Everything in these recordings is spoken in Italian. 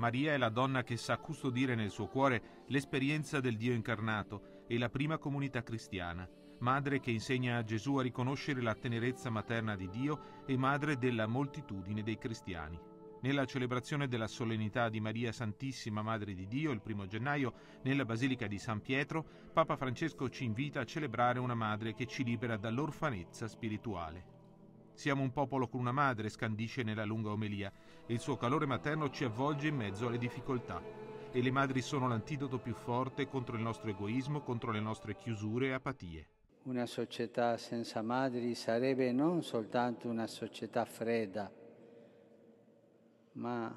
Maria è la donna che sa custodire nel suo cuore l'esperienza del Dio incarnato e la prima comunità cristiana, madre che insegna a Gesù a riconoscere la tenerezza materna di Dio e madre della moltitudine dei cristiani. Nella celebrazione della solennità di Maria Santissima Madre di Dio il primo gennaio nella Basilica di San Pietro, Papa Francesco ci invita a celebrare una madre che ci libera dall'orfanezza spirituale. Siamo un popolo con una madre, scandisce nella lunga omelia, e il suo calore materno ci avvolge in mezzo alle difficoltà. E le madri sono l'antidoto più forte contro il nostro egoismo, contro le nostre chiusure e apatie. Una società senza madri sarebbe non soltanto una società fredda, ma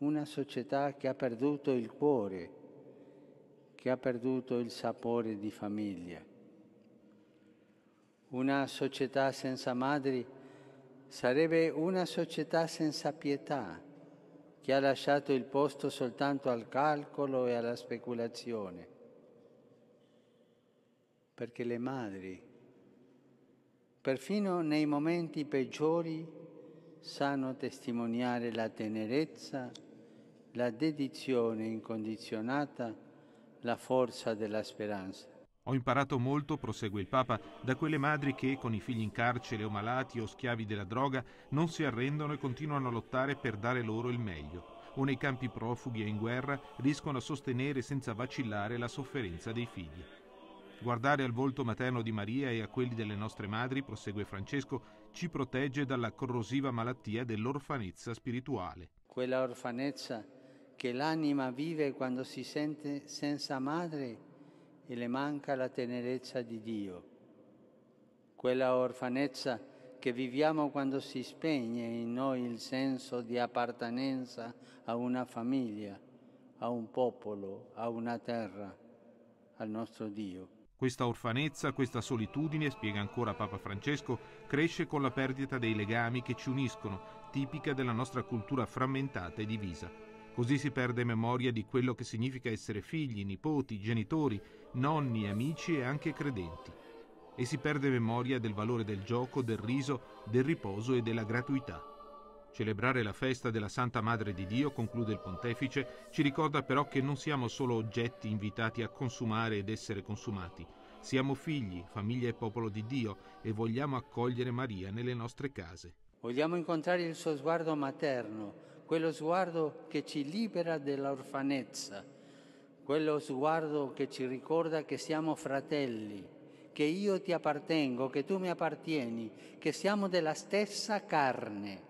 una società che ha perduto il cuore, che ha perduto il sapore di famiglia. Una società senza madri sarebbe una società senza pietà che ha lasciato il posto soltanto al calcolo e alla speculazione, perché le madri, perfino nei momenti peggiori, sanno testimoniare la tenerezza, la dedizione incondizionata, la forza della speranza. Ho imparato molto, prosegue il Papa, da quelle madri che, con i figli in carcere o malati o schiavi della droga, non si arrendono e continuano a lottare per dare loro il meglio, o nei campi profughi e in guerra riescono a sostenere senza vacillare la sofferenza dei figli. Guardare al volto materno di Maria e a quelli delle nostre madri, prosegue Francesco, ci protegge dalla corrosiva malattia dell'orfanezza spirituale. Quella orfanezza che l'anima vive quando si sente senza madre e le manca la tenerezza di Dio, quella orfanezza che viviamo quando si spegne in noi il senso di appartenenza a una famiglia, a un popolo, a una terra, al nostro Dio. Questa orfanezza, questa solitudine, spiega ancora Papa Francesco, cresce con la perdita dei legami che ci uniscono, tipica della nostra cultura frammentata e divisa. Così si perde memoria di quello che significa essere figli, nipoti, genitori, nonni, amici e anche credenti. E si perde memoria del valore del gioco, del riso, del riposo e della gratuità. Celebrare la festa della Santa Madre di Dio, conclude il pontefice, ci ricorda però che non siamo solo oggetti invitati a consumare ed essere consumati, siamo figli, famiglia e popolo di Dio e vogliamo accogliere Maria nelle nostre case. Vogliamo incontrare il suo sguardo materno quello sguardo che ci libera dall'orfanezza, quello sguardo che ci ricorda che siamo fratelli, che io ti appartengo, che tu mi appartieni, che siamo della stessa carne,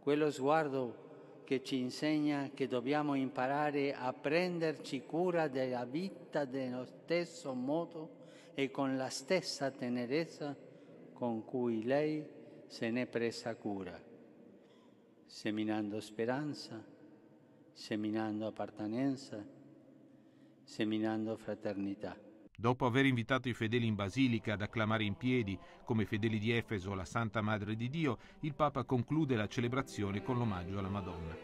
quello sguardo che ci insegna che dobbiamo imparare a prenderci cura della vita dello stesso modo e con la stessa tenerezza con cui lei se n'è presa cura seminando speranza, seminando appartenenza, seminando fraternità. Dopo aver invitato i fedeli in basilica ad acclamare in piedi, come fedeli di Efeso, la Santa Madre di Dio, il Papa conclude la celebrazione con l'omaggio alla Madonna.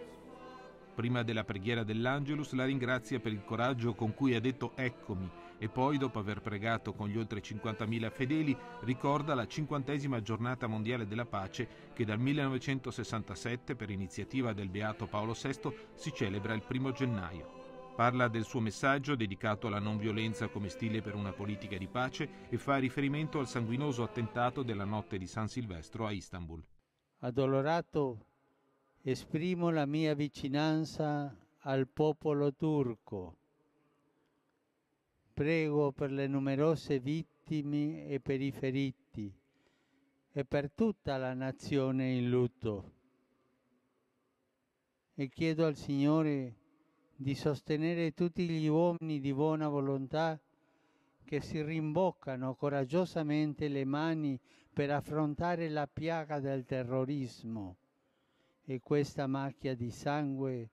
Prima della preghiera dell'Angelus la ringrazia per il coraggio con cui ha detto eccomi e poi, dopo aver pregato con gli oltre 50.000 fedeli, ricorda la cinquantesima giornata mondiale della pace che dal 1967, per iniziativa del Beato Paolo VI, si celebra il primo gennaio. Parla del suo messaggio dedicato alla non violenza come stile per una politica di pace e fa riferimento al sanguinoso attentato della notte di San Silvestro a Istanbul. Adolorato, esprimo la mia vicinanza al popolo turco prego per le numerose vittime e per i feriti e per tutta la nazione in lutto. E chiedo al Signore di sostenere tutti gli uomini di buona volontà che si rimboccano coraggiosamente le mani per affrontare la piaga del terrorismo e questa macchia di sangue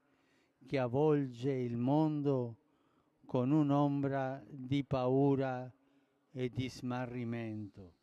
che avvolge il mondo con un'ombra di paura e di smarrimento.